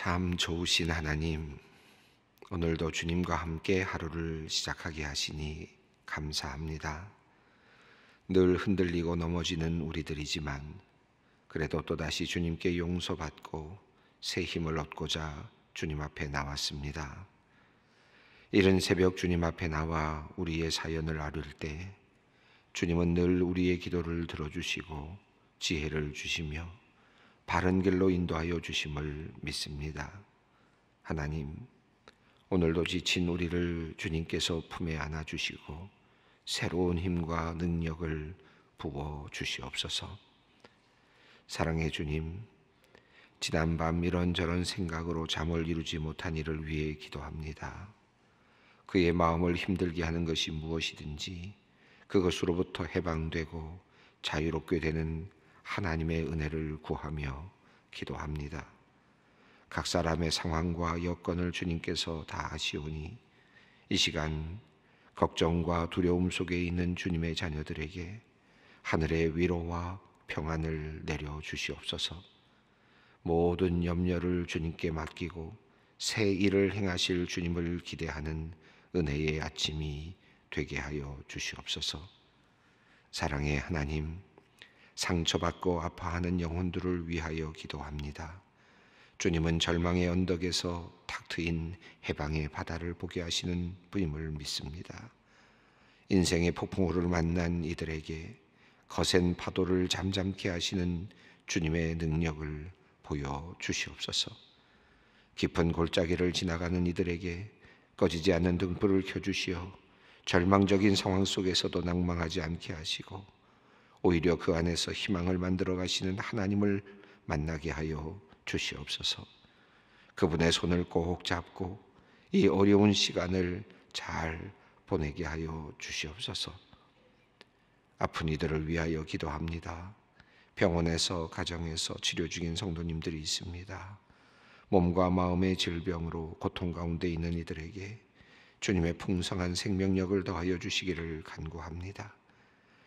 참 좋으신 하나님, 오늘도 주님과 함께 하루를 시작하게 하시니 감사합니다. 늘 흔들리고 넘어지는 우리들이지만 그래도 또다시 주님께 용서받고 새 힘을 얻고자 주님 앞에 나왔습니다. 이른 새벽 주님 앞에 나와 우리의 사연을 아를때 주님은 늘 우리의 기도를 들어주시고 지혜를 주시며 바른 길로 인도하여 주심을 믿습니다. 하나님, 오늘도 지친 우리를 주님께서 품에 안아 주시고 새로운 힘과 능력을 부어 주시옵소서. 사랑해 주님, 지난밤 이런저런 생각으로 잠을 이루지 못한 이를 위해 기도합니다. 그의 마음을 힘들게 하는 것이 무엇이든지 그것으로부터 해방되고 자유롭게 되는 하나님의 은혜를 구하며 기도합니다. 각 사람의 상황과 여건을 주님께서 다 아시오니 이 시간 걱정과 두려움 속에 있는 주님의 자녀들에게 하늘의 위로와 평안을 내려 주시옵소서. 모든 염려를 주님께 맡기고 새 일을 행하실 주님을 기대하는 은혜의 아침이 되게 하여 주시옵소서. 사랑의 하나님, 상처받고 아파하는 영혼들을 위하여 기도합니다. 주님은 절망의 언덕에서 탁 트인 해방의 바다를 보게 하시는 분임을 믿습니다. 인생의 폭풍우를 만난 이들에게 거센 파도를 잠잠케 하시는 주님의 능력을 보여 주시옵소서. 깊은 골짜기를 지나가는 이들에게 꺼지지 않는 등불을 켜주시어 절망적인 상황 속에서도 낭망하지 않게 하시고 오히려 그 안에서 희망을 만들어 가시는 하나님을 만나게 하여 주시옵소서. 그분의 손을 꼭 잡고 이 어려운 시간을 잘 보내게 하여 주시옵소서. 아픈 이들을 위하여 기도합니다. 병원에서 가정에서 치료 중인 성도님들이 있습니다. 몸과 마음의 질병으로 고통 가운데 있는 이들에게 주님의 풍성한 생명력을 더하여 주시기를 간구합니다.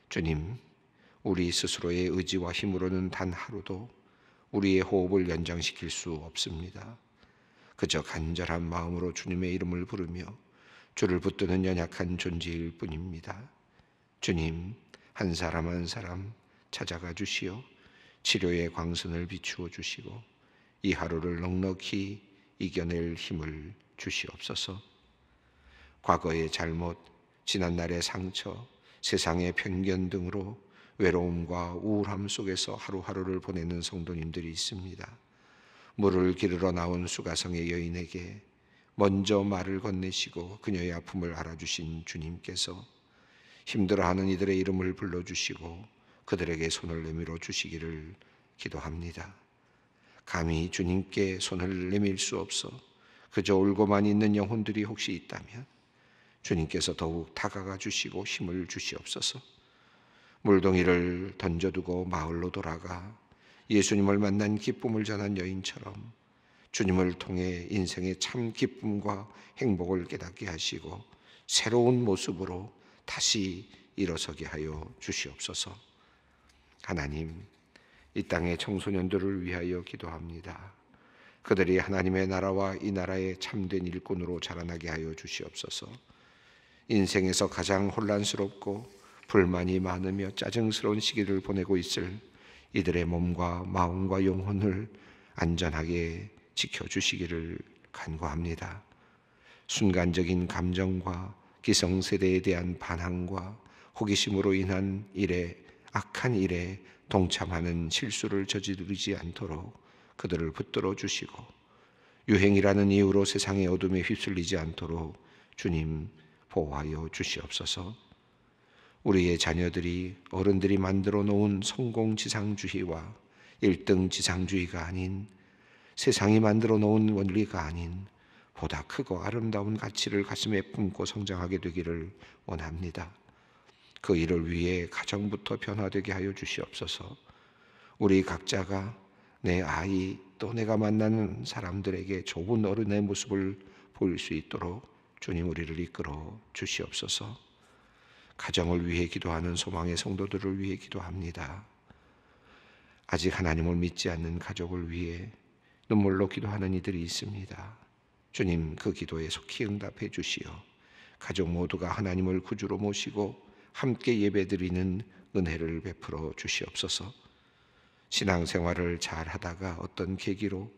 주님, 우리 스스로의 의지와 힘으로는 단 하루도 우리의 호흡을 연장시킬 수 없습니다. 그저 간절한 마음으로 주님의 이름을 부르며 주를 붙드는 연약한 존재일 뿐입니다. 주님, 한 사람 한 사람 찾아가 주시어 치료의 광선을 비추어 주시고 이 하루를 넉넉히 이겨낼 힘을 주시옵소서. 과거의 잘못, 지난날의 상처, 세상의 편견 등으로 외로움과 우울함 속에서 하루하루를 보내는 성도님들이 있습니다. 물을 기르러 나온 수가성의 여인에게 먼저 말을 건네시고 그녀의 아픔을 알아주신 주님께서 힘들어하는 이들의 이름을 불러주시고 그들에게 손을 내밀어 주시기를 기도합니다. 감히 주님께 손을 내밀 수 없어 그저 울고만 있는 영혼들이 혹시 있다면 주님께서 더욱 다가가 주시고 힘을 주시옵소서 물동이를 던져두고 마을로 돌아가 예수님을 만난 기쁨을 전한 여인처럼 주님을 통해 인생의 참 기쁨과 행복을 깨닫게 하시고 새로운 모습으로 다시 일어서게 하여 주시옵소서. 하나님, 이 땅의 청소년들을 위하여 기도합니다. 그들이 하나님의 나라와 이 나라의 참된 일꾼으로 자라나게 하여 주시옵소서. 인생에서 가장 혼란스럽고 불만이 많으며 짜증스러운 시기를 보내고 있을 이들의 몸과 마음과 영혼을 안전하게 지켜주시기를 간구합니다. 순간적인 감정과 기성세대에 대한 반항과 호기심으로 인한 일에 악한 일에 동참하는 실수를 저지르지 않도록 그들을 붙들어 주시고 유행이라는 이유로 세상의 어둠에 휩쓸리지 않도록 주님 보호하여 주시옵소서. 우리의 자녀들이 어른들이 만들어 놓은 성공 지상주의와 1등 지상주의가 아닌 세상이 만들어 놓은 원리가 아닌 보다 크고 아름다운 가치를 가슴에 품고 성장하게 되기를 원합니다. 그 일을 위해 가정부터 변화되게 하여 주시옵소서. 우리 각자가 내 아이 또 내가 만나는 사람들에게 좁은 어른의 모습을 보일 수 있도록 주님 우리를 이끌어 주시옵소서. 가정을 위해 기도하는 소망의 성도들을 위해 기도합니다. 아직 하나님을 믿지 않는 가족을 위해 눈물로 기도하는 이들이 있습니다. 주님 그 기도에 속히 응답해 주시어 가족 모두가 하나님을 구주로 모시고 함께 예배드리는 은혜를 베풀어 주시옵소서. 신앙생활을 잘 하다가 어떤 계기로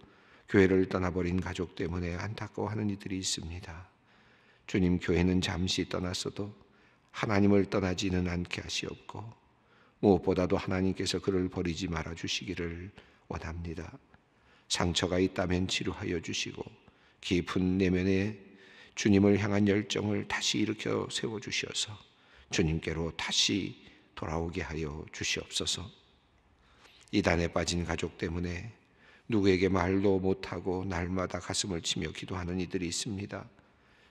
교회를 떠나버린 가족 때문에 안타까워하는 이들이 있습니다. 주님 교회는 잠시 떠났어도 하나님을 떠나지는 않게 하시옵고 무엇보다도 하나님께서 그를 버리지 말아 주시기를 원합니다. 상처가 있다면 치료하여 주시고 깊은 내면에 주님을 향한 열정을 다시 일으켜 세워 주시어서 주님께로 다시 돌아오게 하여 주시옵소서. 이단에 빠진 가족 때문에 누구에게 말도 못하고 날마다 가슴을 치며 기도하는 이들이 있습니다.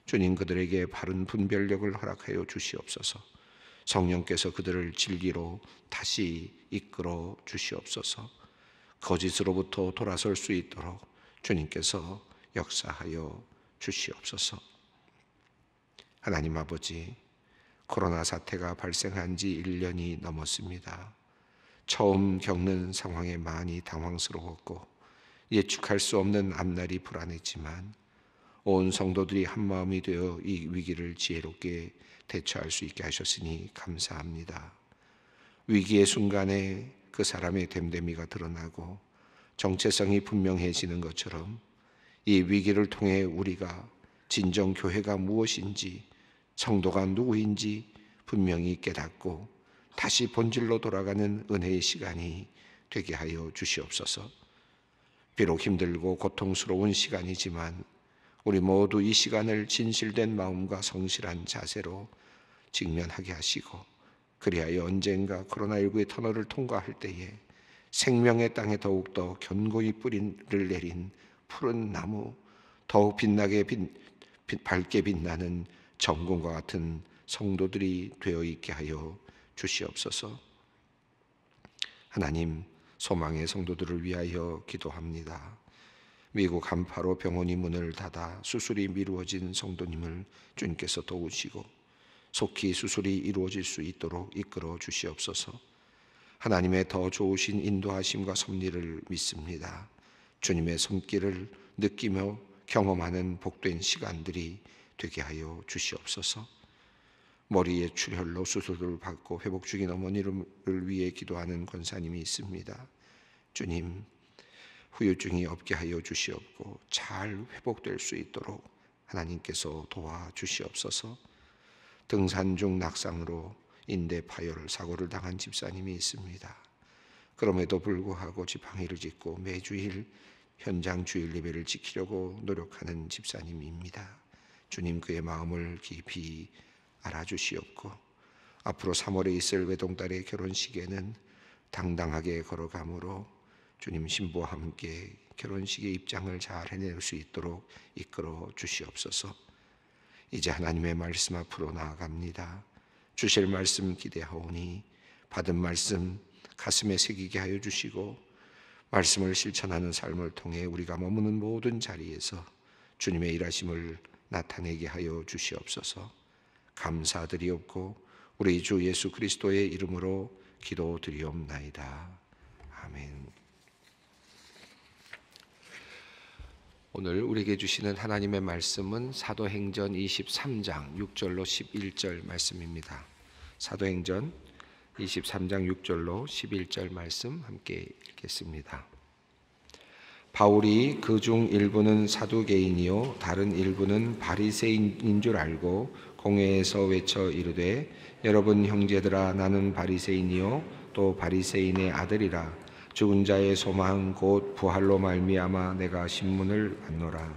주님 그들에게 바른 분별력을 허락하여 주시옵소서. 성령께서 그들을 진리로 다시 이끌어 주시옵소서. 거짓으로부터 돌아설 수 있도록 주님께서 역사하여 주시옵소서. 하나님 아버지, 코로나 사태가 발생한 지 1년이 넘었습니다. 처음 겪는 상황에 많이 당황스러웠고 예측할 수 없는 앞날이 불안했지만 온 성도들이 한 마음이 되어 이 위기를 지혜롭게 대처할 수 있게 하셨으니 감사합니다. 위기의 순간에 그 사람의 됨됨이가 드러나고 정체성이 분명해지는 것처럼 이 위기를 통해 우리가 진정 교회가 무엇인지 성도가 누구인지 분명히 깨닫고 다시 본질로 돌아가는 은혜의 시간이 되게 하여 주시옵소서. 비록 힘들고 고통스러운 시간이지만 우리 모두 이 시간을 진실된 마음과 성실한 자세로 직면하게 하시고 그리하여 언젠가 코로나19의 터널을 통과할 때에 생명의 땅에 더욱더 견고히 뿌리를 내린 푸른 나무, 더욱 빛나게 빛, 빛, 밝게 빛나는 전공과 같은 성도들이 되어 있게 하여 주시옵소서. 하나님, 소망의 성도들을 위하여 기도합니다. 미국 한파로 병원이 문을 닫아 수술이 미루어진 성도님을 주님께서 도우시고 속히 수술이 이루어질 수 있도록 이끌어 주시옵소서. 하나님의 더 좋으신 인도하심과 섭리를 믿습니다. 주님의 손길을 느끼며 경험하는 복된 시간들이 되게 하여 주시옵소서. 머리에 출혈로 수술을 받고 회복 중인 어머니를 위해 기도하는 권사님이 있습니다. 주님, 후유증이 없게 하여 주시옵고 잘 회복될 수 있도록 하나님께서 도와주시옵소서 등산 중 낙상으로 인대 파열 사고를 당한 집사님이 있습니다. 그럼에도 불구하고 지팡이를 짓고 매주일 현장 주일 예배를 지키려고 노력하는 집사님입니다. 주님 그의 마음을 깊이 알아주시옵고 앞으로 3월에 있을 외동딸의 결혼식에는 당당하게 걸어가므로 주님 신부와 함께 결혼식의 입장을 잘 해낼 수 있도록 이끌어 주시옵소서. 이제 하나님의 말씀 앞으로 나아갑니다. 주실 말씀 기대하오니 받은 말씀 가슴에 새기게 하여 주시고 말씀을 실천하는 삶을 통해 우리가 머무는 모든 자리에서 주님의 일하심을 나타내게 하여 주시옵소서. 감사드리옵고 우리 주 예수 그리스도의 이름으로 기도드리옵나이다. 아멘. 오늘 우리에게 주시는 하나님의 말씀은 사도행전 23장 6절로 11절 말씀입니다. 사도행전 23장 6절로 11절 말씀 함께 읽겠습니다. 바울이 그 중 일부는 사두개인이요 다른 일부는 바리새인인 줄 알고 공회에서 외쳐 이르되 여러분 형제들아 나는 바리새인이요 또 바리새인의 아들이라 죽은 자의 소망 곧 부활로 말미암아 내가 신문을 받노라.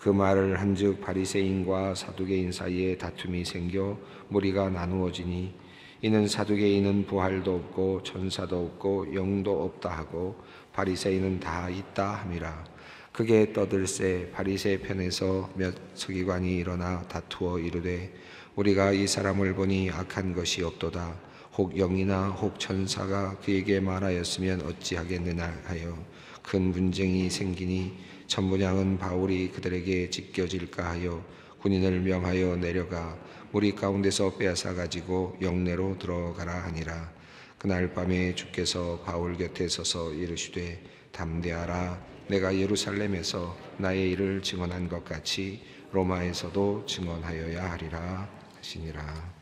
그 말을 한즉 바리새인과 사두개인 사이에 다툼이 생겨 무리가 나누어지니 이는 사두개인은 부활도 없고 천사도 없고 영도 없다 하고 바리새인은 다 있다 함이라 크게 떠들새 바리새 편에서 몇 서기관이 일어나 다투어 이르되 우리가 이 사람을 보니 악한 것이 없도다 혹 영이나 혹 천사가 그에게 말하였으면 어찌하겠느냐 하여 큰 분쟁이 생기니 천부장은 바울이 그들에게 지켜질까 하여 군인을 명하여 내려가 우리 가운데서 빼앗아 가지고 영내로 들어가라 하니라 그날 밤에 주께서 바울 곁에 서서 이르시되 담대하라 내가 예루살렘에서 나의 일을 증언한 것 같이 로마에서도 증언하여야 하리라 하시니라.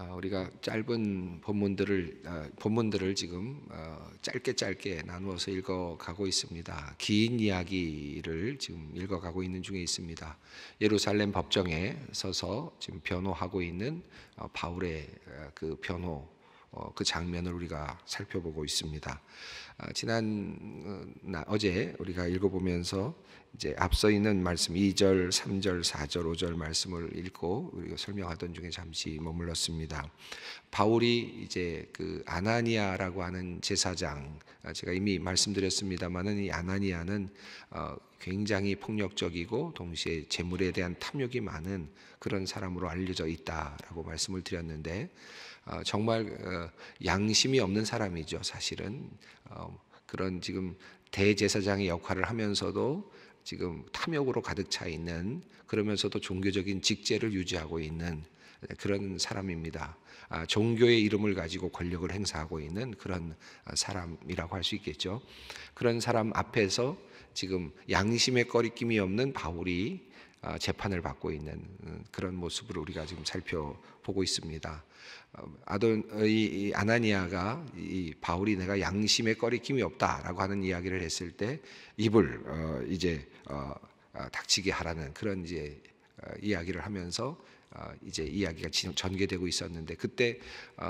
아, 우리가 짧은 본문들을 아, 본문들을 지금 어, 짧게 짧게 나누어서 읽어가고 있습니다. 긴 이야기를 지금 읽어가고 있는 중에 있습니다. 예루살렘 법정에 서서 지금 변호하고 있는 어, 바울의 어, 그 변호 어, 그 장면을 우리가 살펴보고 있습니다. 아, 지난 어, 어제 우리가 읽어보면서 이제 앞서 있는 말씀 2절, 3절, 4절, 5절 말씀을 읽고 우리가 설명하던 중에 잠시 머물렀습니다. 바울이 이제 그 아나니아라고 하는 제사장 아, 제가 이미 말씀드렸습니다만은 이 아나니아는 어, 굉장히 폭력적이고 동시에 재물에 대한 탐욕이 많은 그런 사람으로 알려져 있다라고 말씀을 드렸는데 어, 정말 어, 양심이 없는 사람이죠. 사실은 어, 그런 지금 대제사장의 역할을 하면서도 지금 탐욕으로 가득 차 있는 그러면서도 종교적인 직제를 유지하고 있는 네, 그런 사람입니다. 아, 종교의 이름을 가지고 권력을 행사하고 있는 그런 아, 사람이라고 할 수 있겠죠. 그런 사람 앞에서 지금 양심의 꺼리낌이 없는 바울이 아, 재판을 받고 있는 음, 그런 모습을 우리가 지금 살펴보고 있습니다. 어, 아돈 이 아나니아가 이 바울이 내가 양심에 꺼리낌이 없다라고 하는 이야기를 했을 때 입을 어, 이제 어, 어 닥치게 하라는 그런 이제 어, 이야기를 하면서 이제 이야기가 전개되고 있었는데 그때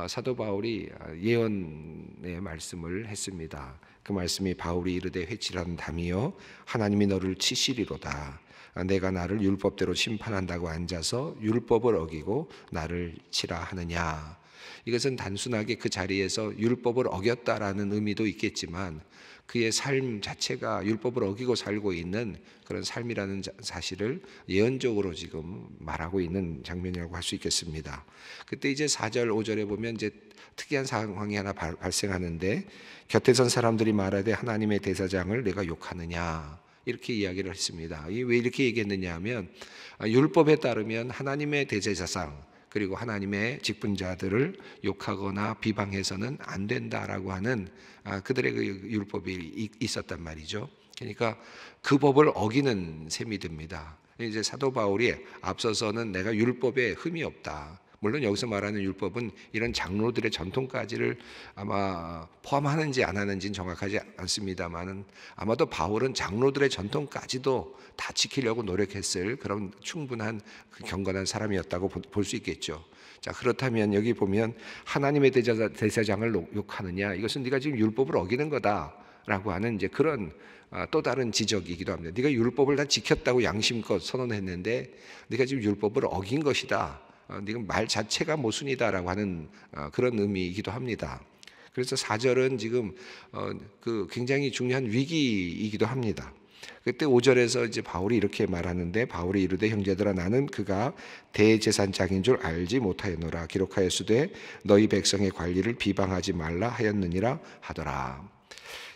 사도 바울이 예언의 말씀을 했습니다. 그 말씀이 바울이 이르되 회칠한 담이여 하나님이 너를 치시리로다. 아, 내가 나를 율법대로 심판한다고 앉아서 율법을 어기고 나를 치라 하느냐. 이것은 단순하게 그 자리에서 율법을 어겼다라는 의미도 있겠지만 그의 삶 자체가 율법을 어기고 살고 있는 그런 삶이라는 사실을 예언적으로 지금 말하고 있는 장면이라고 할 수 있겠습니다. 그때 이제 4절, 5절에 보면 이제 특이한 상황이 하나 발생하는데 곁에 선 사람들이 말하되 하나님의 대사장을 내가 욕하느냐. 이렇게 이야기를 했습니다. 왜 이렇게 얘기했느냐 하면 아, 율법에 따르면 하나님의 대제사상 그리고 하나님의 직분자들을 욕하거나 비방해서는 안 된다라고 하는 아, 그들의 그 율법이 있었단 말이죠. 그러니까 그 법을 어기는 셈이 됩니다. 이제 사도 바울이 앞서서는 내가 율법에 흠이 없다. 물론 여기서 말하는 율법은 이런 장로들의 전통까지를 아마 포함하는지 안 하는지는 정확하지 않습니다만은 아마도 바울은 장로들의 전통까지도 다 지키려고 노력했을 그런 충분한 그 경건한 사람이었다고 볼 수 있겠죠. 자 그렇다면 여기 보면 하나님의 대사장을 욕하느냐 이것은 네가 지금 율법을 어기는 거다라고 하는 이제 그런 아, 또 다른 지적이기도 합니다. 네가 율법을 다 지켰다고 양심껏 선언했는데 네가 지금 율법을 어긴 것이다. 지금 어, 말 자체가 모순이다라고 하는 어, 그런 의미이기도 합니다. 그래서 4절은 지금 어, 그 굉장히 중요한 위기이기도 합니다. 그때 5절에서 이제 바울이 이렇게 말하는데 바울이 이르되 형제들아 나는 그가 대재산장인줄 알지 못하였노라 기록하였으되 너희 백성의 관리를 비방하지 말라 하였느니라 하더라.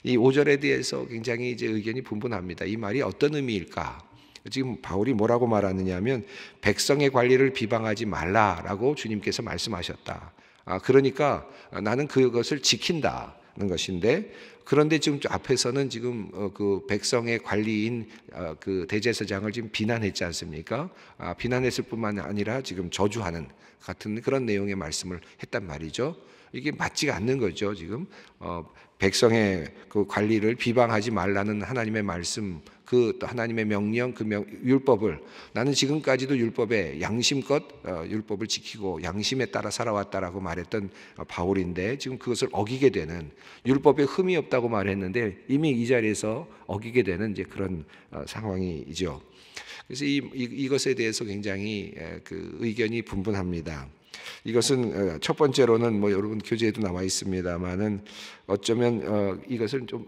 이 5절에 대해서 굉장히 이제 의견이 분분합니다. 이 말이 어떤 의미일까? 지금 바울이 뭐라고 말하느냐 하면 백성의 관리를 비방하지 말라라고 주님께서 말씀하셨다. 아, 그러니까 나는 그것을 지킨다는 것인데 그런데 지금 앞에서는 지금 어, 그 백성의 관리인 어, 그 대제사장을 지금 비난했지 않습니까? 아, 비난했을 뿐만 아니라 지금 저주하는 같은 그런 내용의 말씀을 했단 말이죠. 이게 맞지가 않는 거죠. 지금 어, 백성의 그 관리를 비방하지 말라는 하나님의 말씀 그 하나님의 명령, 그 명, 율법을 나는 지금까지도 율법에 양심껏 어, 율법을 지키고 양심에 따라 살아왔다라고 말했던 어, 바울인데 지금 그것을 어기게 되는 율법에 흠이 없다고 말했는데 이미 이 자리에서 어기게 되는 이제 그런 어, 상황이죠. 그래서 이, 이, 것에 대해서 굉장히 그 의견이 분분합니다. 이것은 첫 번째로는 뭐 여러분 교재에도 나와 있습니다만은 어쩌면 이것을 좀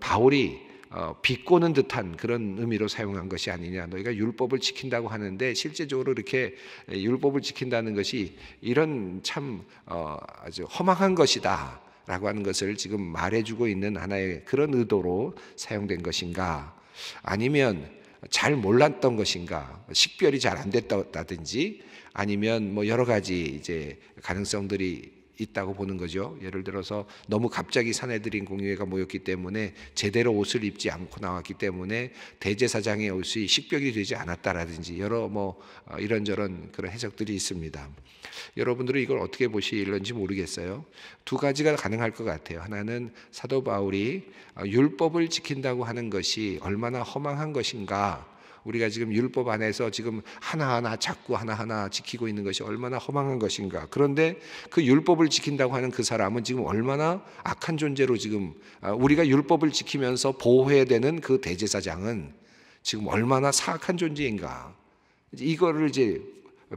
바울이 어, 비꼬는 듯한 그런 의미로 사용한 것이 아니냐. 너희가 율법을 지킨다고 하는데 실제적으로 이렇게 율법을 지킨다는 것이 이런 참 어, 아주 허망한 것이다. 라고 하는 것을 지금 말해주고 있는 하나의 그런 의도로 사용된 것인가 아니면 잘 몰랐던 것인가 식별이 잘 안 됐다든지 아니면 뭐 여러 가지 이제 가능성들이 있다고 보는 거죠. 예를 들어서 너무 갑자기 사내들인 공유회가 모였기 때문에 제대로 옷을 입지 않고 나왔기 때문에 대제사장의 옷이 식벽이 되지 않았다라든지 여러 뭐 어, 이런저런 그런 해석들이 있습니다. 여러분들은 이걸 어떻게 보실런지 모르겠어요. 두 가지가 가능할 것 같아요. 하나는 사도 바울이 어, 율법을 지킨다고 하는 것이 얼마나 허망한 것인가 우리가 지금 율법 안에서 지금 하나하나 자꾸 하나하나 지키고 있는 것이 얼마나 허망한 것인가. 그런데 그 율법을 지킨다고 하는 그 사람은 지금 얼마나 악한 존재로 지금 아, 우리가 율법을 지키면서 보호해야 되는 그 대제사장은 지금 얼마나 사악한 존재인가. 이거를 이제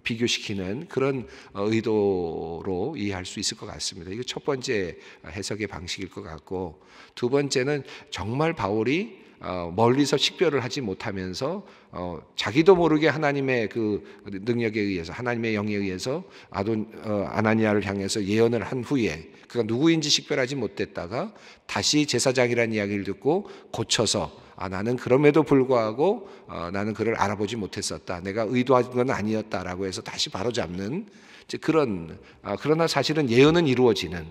비교시키는 그런 어, 의도로 이해할 수 있을 것 같습니다. 이거 첫 번째 해석의 방식일 것 같고 두 번째는 정말 바울이 어, 멀리서 식별을 하지 못하면서 어, 자기도 모르게 하나님의 그 능력에 의해서 하나님의 영에 의해서 아돈 어, 아나니아를 향해서 예언을 한 후에 그가 누구인지 식별하지 못했다가 다시 제사장이라는 이야기를 듣고 고쳐서 아, 나는 그럼에도 불구하고 어, 나는 그를 알아보지 못했었다. 내가 의도한 건 아니었다라고 해서 다시 바로잡는 그런 아, 그러나 사실은 예언은 이루어지는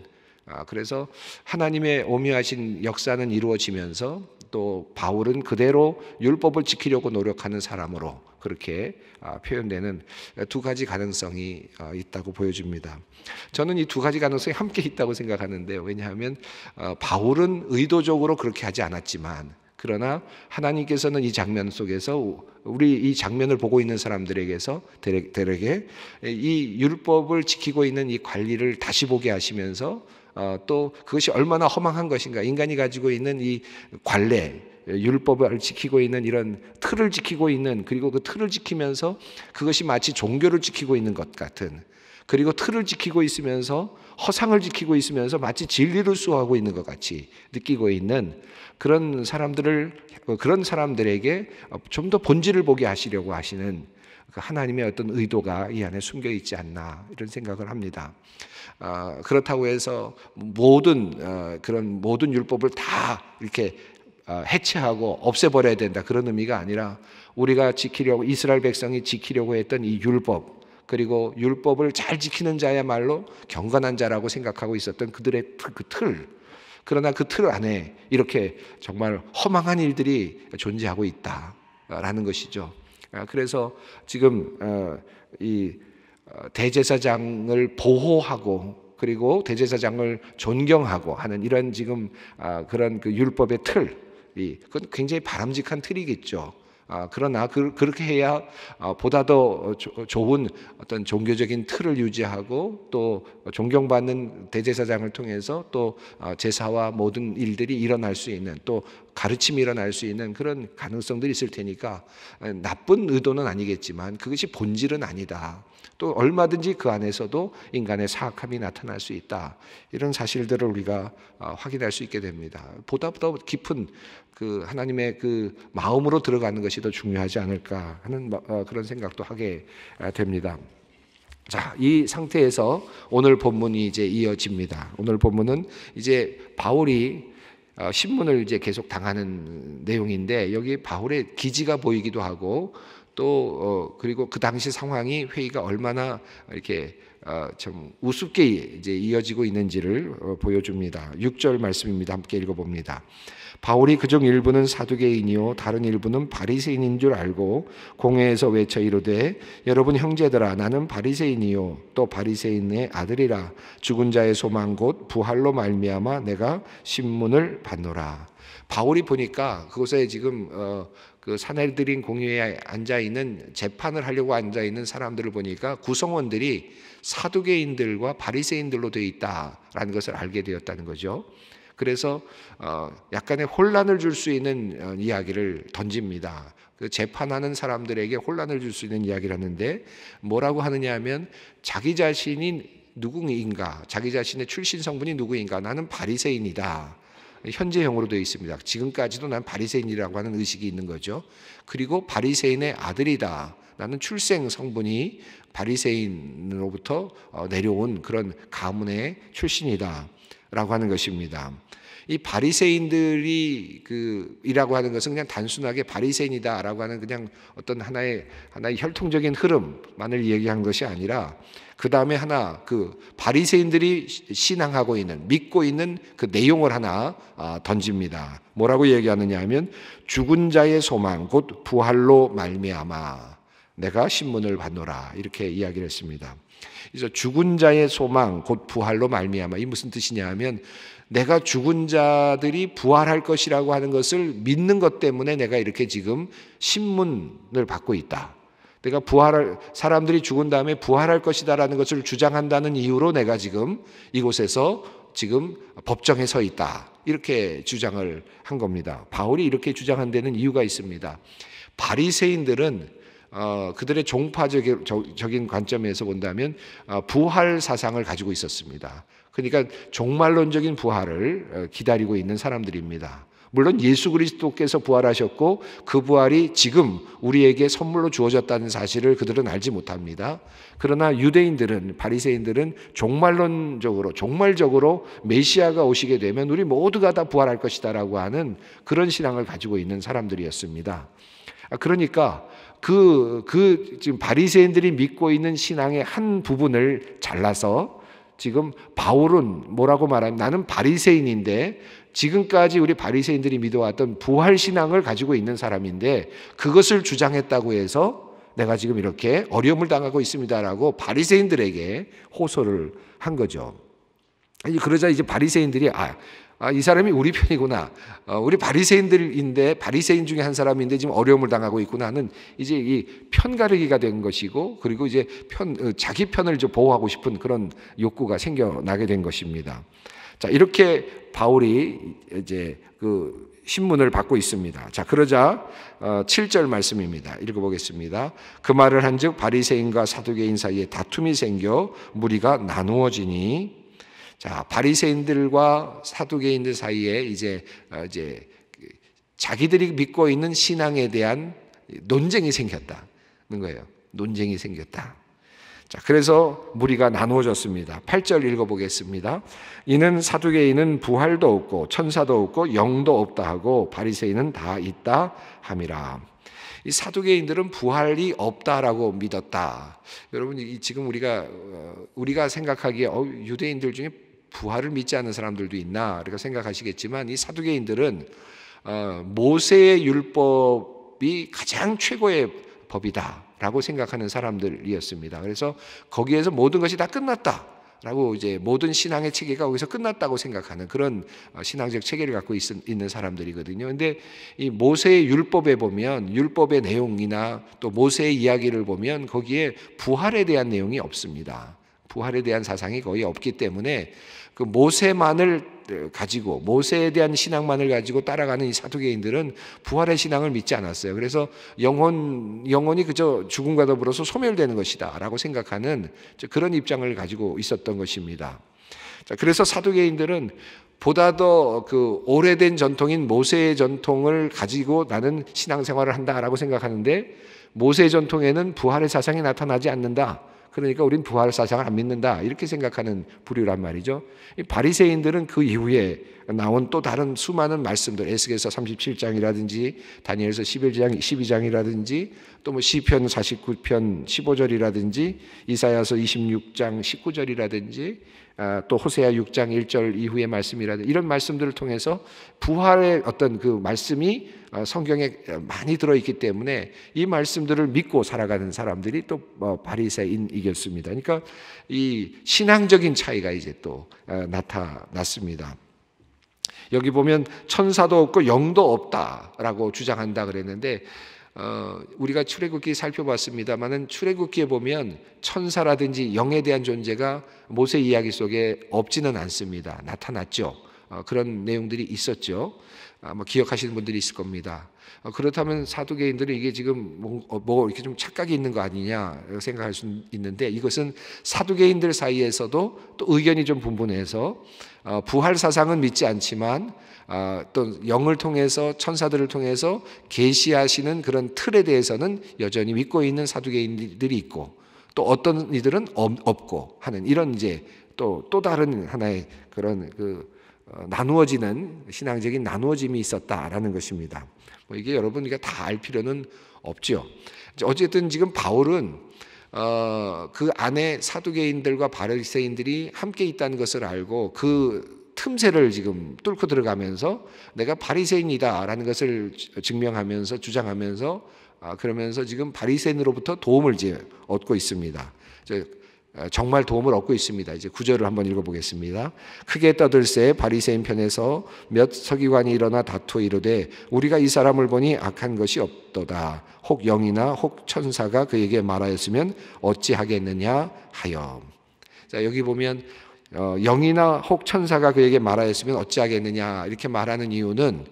아, 그래서 하나님의 오묘하신 역사는 이루어지면서 또 바울은 그대로 율법을 지키려고 노력하는 사람으로 그렇게 아, 표현되는 두 가지 가능성이 어, 있다고 보여집니다. 저는 이 두 가지 가능성이 함께 있다고 생각하는데요. 왜냐하면 어, 바울은 의도적으로 그렇게 하지 않았지만 그러나 하나님께서는 이 장면 속에서 우리 이 장면을 보고 있는 사람들에게서 대략에 이 율법을 지키고 있는 이 관리를 다시 보게 하시면서 어, 또 그것이 얼마나 허망한 것인가 인간이 가지고 있는 이 관례 율법을 지키고 있는 이런 틀을 지키고 있는 그리고 그 틀을 지키면서 그것이 마치 종교를 지키고 있는 것 같은 그리고 틀을 지키고 있으면서 허상을 지키고 있으면서 마치 진리를 수호하고 있는 것 같이 느끼고 있는 그런 사람들을 그런 사람들에게 좀 더 본질을 보게 하시려고 하시는 그 하나님의 어떤 의도가 이 안에 숨겨 있지 않나 이런 생각을 합니다. 아, 그렇다고 해서 모든 어, 그런 모든 율법을 다 이렇게 어, 해체하고 없애버려야 된다 그런 의미가 아니라 우리가 지키려고 이스라엘 백성이 지키려고 했던 이 율법 그리고 율법을 잘 지키는 자야말로 경건한 자라고 생각하고 있었던 그들의 그, 그 틀, 그러나 그 틀 안에 이렇게 정말 허망한 일들이 존재하고 있다라는 것이죠. 아, 그래서 지금 어, 이 어, 대제사장을 보호하고 그리고 대제사장을 존경하고 하는 이런 지금 아, 그런 그 율법의 틀, 이 그건 굉장히 바람직한 틀이겠죠. 아, 그러나 그, 렇게 해야 어, 보다 더 좋은 어떤 종교적인 틀을 유지하고 또 존경받는 대제사장을 통해서 또 어, 제사와 모든 일들이 일어날 수 있는 또 가르침이 일어날 수 있는 그런 가능성들이 있을 테니까 어, 나쁜 의도는 아니겠지만 그것이 본질은 아니다. 또 얼마든지 그 안에서도 인간의 사악함이 나타날 수 있다. 이런 사실들을 우리가 어, 확인할 수 있게 됩니다. 보다 보다 깊은 그 하나님의 그 마음으로 들어가는 것이 더 중요하지 않을까 하는 어, 그런 생각도 하게 어, 됩니다. 자, 이 상태에서 오늘 본문이 이제 이어집니다. 오늘 본문은 이제 바울이 신문을 이제 계속 당하는 내용인데 여기 바울의 기지가 보이기도 하고 또 어, 그리고 그 당시 상황이 회의가 얼마나 이렇게 어, 참 우습게 이제 이어지고 있는지를 어, 보여줍니다. 6절 말씀입니다. 함께 읽어봅니다. 바울이 그중 일부는 사두개인이요 다른 일부는 바리새인인 줄 알고 공회에서 외쳐 이르되 여러분 형제들아 나는 바리새인이요 또 바리새인의 아들이라 죽은 자의 소망 곧 부활로 말미암아 내가 신문을 받노라. 바울이 보니까 그곳에 지금 어, 그 사내들인 공유에 앉아 있는 재판을 하려고 앉아 있는 사람들을 보니까 구성원들이 사두개인들과 바리새인들로 되어 있다라는 것을 알게 되었다는 거죠. 그래서 어, 약간의 혼란을 줄 수 있는 어, 이야기를 던집니다. 그 재판하는 사람들에게 혼란을 줄 수 있는 이야기를 하는데 뭐라고 하느냐 하면 자기 자신이 누구인가, 자기 자신의 출신 성분이 누구인가, 나는 바리새인이다. 현재형으로 되어 있습니다. 지금까지도 난 바리새인이라고 하는 의식이 있는 거죠. 그리고 바리새인의 아들이다. 라는 출생 성분이 바리새인으로부터 어, 내려온 그런 가문의 출신이다. 라고 하는 것입니다. 이 바리새인들이 그 이라고 하는 것은 그냥 단순하게 바리새인이다라고 하는 그냥 어떤 하나의 하나의 혈통적인 흐름만을 얘기한 것이 아니라 그 다음에 하나 그 바리새인들이 신앙하고 있는 믿고 있는 그 내용을 하나 아, 던집니다. 뭐라고 얘기하느냐 하면 죽은 자의 소망 곧 부활로 말미암아 내가 신문을 받노라 이렇게 이야기를 했습니다. 그래서 죽은 자의 소망 곧 부활로 말미암아 이 무슨 뜻이냐 하면 내가 죽은 자들이 부활할 것이라고 하는 것을 믿는 것 때문에 내가 이렇게 지금 신문을 받고 있다. 내가 부활할 사람들이 죽은 다음에 부활할 것이다라는 것을 주장한다는 이유로 내가 지금 이곳에서 지금 법정에 서 있다. 이렇게 주장을 한 겁니다. 바울이 이렇게 주장한 데는 이유가 있습니다. 바리새인들은 어, 그들의 종파적인 관점에서 본다면 어, 부활 사상을 가지고 있었습니다. 그러니까 종말론적인 부활을 어, 기다리고 있는 사람들입니다. 물론 예수 그리스도께서 부활하셨고 그 부활이 지금 우리에게 선물로 주어졌다는 사실을 그들은 알지 못합니다. 그러나 유대인들은 바리새인들은 종말론적으로 종말적으로 메시아가 오시게 되면 우리 모두가 다 부활할 것이다라고 하는 그런 신앙을 가지고 있는 사람들이었습니다. 아, 그러니까 그, 그 지금 바리새인들이 믿고 있는 신앙의 한 부분을 잘라서 지금 바울은 뭐라고 말하면 나는 바리새인인데 지금까지 우리 바리새인들이 믿어왔던 부활 신앙을 가지고 있는 사람인데 그것을 주장했다고 해서 내가 지금 이렇게 어려움을 당하고 있습니다라고 바리새인들에게 호소를 한 거죠. 그러자 이제 바리새인들이 아 아, 이 사람이 우리 편이구나. 어, 우리 바리새인들인데 바리새인 중에 한 사람인데 지금 어려움을 당하고 있구나 하는 이제 이 편가르기가 된 것이고 그리고 이제 편 어, 자기 편을 좀 보호하고 싶은 그런 욕구가 생겨나게 된 것입니다. 자, 이렇게 바울이 이제 그 신문을 받고 있습니다. 자, 그러자 7절 어, 말씀입니다. 읽어보겠습니다. 그 말을 한 즉 바리새인과 사두개인 사이에 다툼이 생겨 무리가 나누어지니 자, 바리새인들과 사두개인들 사이에 이제 어, 이제 그 자기들이 믿고 있는 신앙에 대한 논쟁이 생겼다는 거예요. 논쟁이 생겼다. 자, 그래서 무리가 나누어졌습니다. 8절 읽어보겠습니다. 이는 사두개인은 부활도 없고 천사도 없고 영도 없다 하고 바리새인은 다 있다 함이라. 이 사두개인들은 부활이 없다라고 믿었다. 여러분 이 지금 우리가 어, 우리가 생각하기에 어, 유대인들 중에 부활을 믿지 않는 사람들도 있나 그러니 생각하시겠지만 이 사두개인들은 어, 모세의 율법이 가장 최고의 법이다라고 생각하는 사람들이었습니다. 그래서 거기에서 모든 것이 다 끝났다. 라고 이제 모든 신앙의 체계가 거기서 끝났다고 생각하는 그런 어, 신앙적 체계를 갖고 있, 는 사람들이거든요. 근데 이 모세의 율법에 보면 율법의 내용이나 또 모세의 이야기를 보면 거기에 부활에 대한 내용이 없습니다. 부활에 대한 사상이 거의 없기 때문에 그 모세만을 네, 가지고 모세에 대한 신앙만을 가지고 따라가는 이 사두개인들은 부활의 신앙을 믿지 않았어요. 그래서 영혼 영혼이 그저 죽음과 더불어서 소멸되는 것이다라고 생각하는 그런 입장을 가지고 있었던 것입니다. 자, 그래서 사두개인들은 보다 더 그 오래된 전통인 모세의 전통을 가지고 나는 신앙생활을 한다라고 생각하는데 모세 의 전통에는 부활의 사상이 나타나지 않는다. 그러니까 우린 부활 사상을 안 믿는다. 이렇게 생각하는 부류란 말이죠. 바리새인들은 그 이후에 나온 또 다른 수많은 말씀들 에스겔서 37장이라든지 다니엘서 11장 12장이라든지 또 뭐 시편 49편 15절이라든지 이사야서 26장 19절이라든지 아, 또 호세아 6장 1절 이후의 말씀이라든 이런 말씀들을 통해서 부활의 어떤 그 말씀이 어, 성경에 어, 많이 들어 있기 때문에 이 말씀들을 믿고 살아가는 사람들이 또 어, 바리새인이겼습니다. 그러니까 이 신앙적인 차이가 이제 또 나타났습니다. 여기 보면 천사도 없고 영도 없다라고 주장한다 그랬는데 어, 우리가 출애굽기 살펴봤습니다만은 출애굽기에 보면 천사라든지 영에 대한 존재가 모세 이야기 속에 없지는 않습니다. 나타났죠. 어, 그런 내용들이 있었죠. 아마 기억하시는 분들이 있을 겁니다. 어, 그렇다면 사두개인들은 이게 지금 뭐, 뭐 이렇게 좀 착각이 있는 거 아니냐 생각할 수 있는데 이것은 사두개인들 사이에서도 또 의견이 좀 분분해서 어, 부활 사상은 믿지 않지만 아, 또 영을 통해서 천사들을 통해서 계시하시는 그런 틀에 대해서는 여전히 믿고 있는 사두개인들이 있고 또 어떤 이들은 없고 하는 이런 이제 또 또 다른 하나의 그런 그 어, 나누어지는 신앙적인 나누어짐이 있었다라는 것입니다. 뭐 이게 여러분 우리가 다알 필요는 없죠. 어쨌든 지금 바울은 어, 그 안에 사두개인들과 바리새인들이 함께 있다는 것을 알고 그 틈새를 지금 뚫고 들어가면서 내가 바리새인이다라는 것을 증명하면서 주장하면서 아, 그러면서 지금 바리새인으로부터 도움을 이제 얻고 있습니다. 아, 정말 도움을 얻고 있습니다. 이제 구절을 한번 읽어보겠습니다. 크게 떠들새 바리새인 편에서 몇 서기관이 일어나 다투어 이르되 우리가 이 사람을 보니 악한 것이 없도다. 혹 영이나 혹 천사가 그에게 말하였으면 어찌하겠느냐 하여. 자 여기 보면 어, 영이나 혹 천사가 그에게 말하였으면 어찌하겠느냐 이렇게 말하는 이유는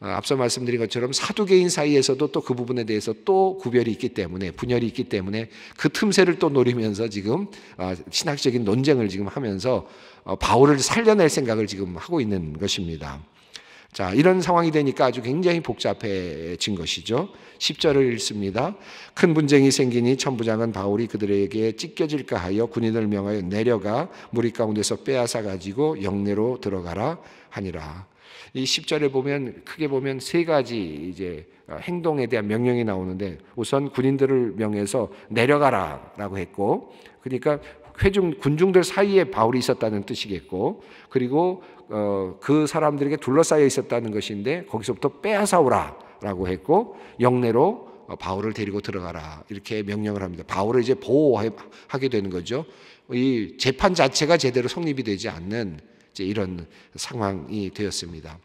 어, 앞서 말씀드린 것처럼 사두개인 사이에서도 또 그 부분에 대해서 또 구별이 있기 때문에 분열이 있기 때문에 그 틈새를 또 노리면서 지금 아, 신학적인 논쟁을 지금 하면서 어, 바울을 살려낼 생각을 지금 하고 있는 것입니다. 자, 이런 상황이 되니까 아주 굉장히 복잡해진 것이죠. 10절을 읽습니다. 큰 분쟁이 생기니 천부장은 바울이 그들에게 찢겨질까 하여 군인을 명하여 내려가 무리 가운데서 빼앗아 가지고 영내로 들어가라 하니라. 이 10절에 보면 크게 보면 세 가지 이제 어, 행동에 대한 명령이 나오는데 우선 군인들을 명해서 내려가라라고 했고 그러니까 회중 군중들 사이에 바울이 있었다는 뜻이겠고 그리고 어, 그 사람들에게 둘러싸여 있었다는 것인데 거기서부터 빼앗아오라라고 했고 영내로 어, 바울을 데리고 들어가라 이렇게 명령을 합니다. 바울을 이제 보호하게 되는 거죠. 이 재판 자체가 제대로 성립이 되지 않는 이런 제이 상황이 되었습니다.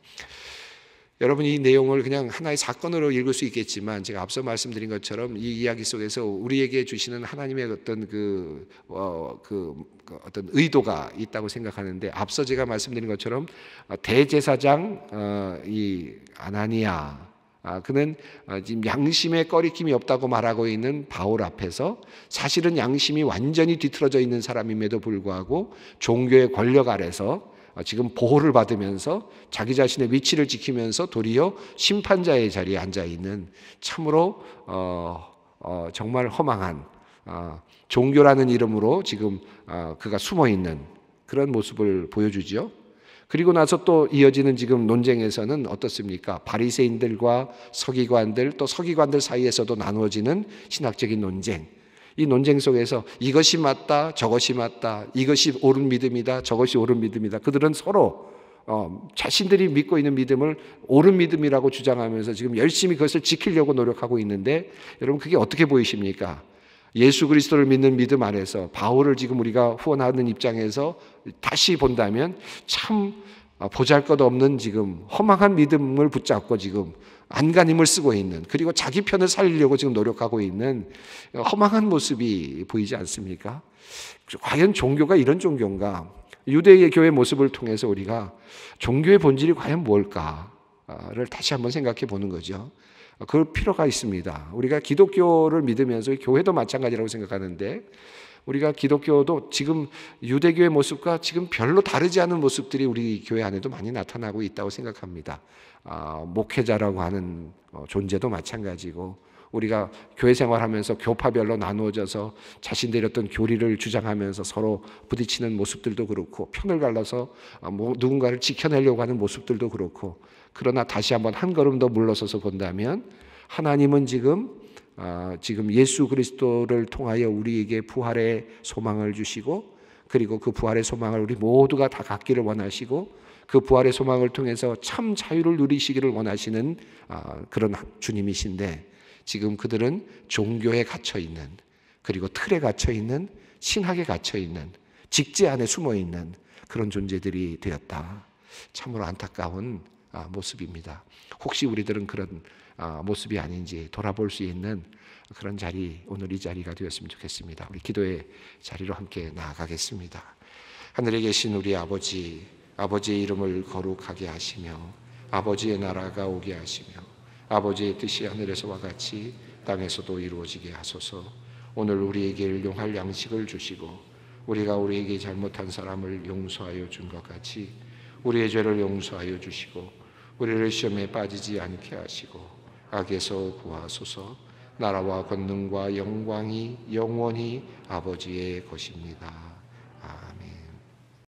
여러분 이 내용을 그냥 하나의 사건으로 읽을 수 있겠지만 제가 앞서 말씀드린 것처럼 이 이야기 속에서 우리에게 주시는 하나님의 어떤 그, 어, 그그 어떤 의도가 있다고 생각하는데 앞서 제가 말씀드린 것처럼 어, 대제사장 어, 이 아나니아 아, 그는 어, 지금 양심의 꺼리낌이 없다고 말하고 있는 바울 앞에서 사실은 양심이 완전히 뒤틀어져 있는 사람임에도 불구하고 종교의 권력 아래서 지금 보호를 받으면서 자기 자신의 위치를 지키면서 도리어 심판자의 자리에 앉아 있는 참으로 어, 어, 정말 허망한 아, 종교라는 이름으로 지금 아, 그가 숨어 있는 그런 모습을 보여주지요. 그리고 나서 또 이어지는 지금 논쟁에서는 어떻습니까? 바리새인들과 서기관들 또 서기관들 사이에서도 나누어지는 신학적인 논쟁. 이 논쟁 속에서 이것이 맞다, 저것이 맞다, 이것이 옳은 믿음이다, 저것이 옳은 믿음이다. 그들은 서로 어, 자신들이 믿고 있는 믿음을 옳은 믿음이라고 주장하면서 지금 열심히 그것을 지키려고 노력하고 있는데 여러분 그게 어떻게 보이십니까? 예수 그리스도를 믿는 믿음 안에서 바울을 지금 우리가 후원하는 입장에서 다시 본다면 참 아, 보잘 것 없는 지금 허망한 믿음을 붙잡고 지금 안간힘을 쓰고 있는 그리고 자기 편을 살리려고 지금 노력하고 있는 허망한 모습이 보이지 않습니까? 과연 종교가 이런 종교인가? 유대의 교회 모습을 통해서 우리가 종교의 본질이 과연 뭘까를 다시 한번 생각해 보는 거죠. 그럴 필요가 있습니다. 우리가 기독교를 믿으면서 교회도 마찬가지라고 생각하는데 우리가 기독교도 지금 유대교의 모습과 지금 별로 다르지 않은 모습들이 우리 교회 안에도 많이 나타나고 있다고 생각합니다. 아, 목회자라고 하는 어, 존재도 마찬가지고 우리가 교회 생활하면서 교파별로 나누어져서 자신들이 어떤 교리를 주장하면서 서로 부딪히는 모습들도 그렇고 편을 갈라서 어, 뭐 누군가를 지켜내려고 하는 모습들도 그렇고 그러나 다시 한번 한 걸음 더 물러서서 본다면 하나님은 지금 어, 지금 예수 그리스도를 통하여 우리에게 부활의 소망을 주시고 그리고 그 부활의 소망을 우리 모두가 다 갖기를 원하시고 그 부활의 소망을 통해서 참 자유를 누리시기를 원하시는 어, 그런 주님이신데 지금 그들은 종교에 갇혀 있는 그리고 틀에 갇혀 있는 신학에 갇혀 있는 직제 안에 숨어 있는 그런 존재들이 되었다. 참으로 안타까운 아, 모습입니다. 혹시 우리들은 그런 아, 모습이 아닌지 돌아볼 수 있는 그런 자리, 오늘 이 자리가 되었으면 좋겠습니다. 우리 기도의 자리로 함께 나아가겠습니다. 하늘에 계신 우리 아버지, 아버지의 이름을 거룩하게 하시며, 아버지의 나라가 오게 하시며, 아버지의 뜻이 하늘에서와 같이 땅에서도 이루어지게 하소서, 오늘 우리에게 일용할 양식을 주시고, 우리가 우리에게 잘못한 사람을 용서하여 준 것 같이, 우리의 죄를 용서하여 주시고, 우리를 시험에 빠지지 않게 하시고 악에서 구하소서 나라와 권능과 영광이 영원히 아버지의 것입니다.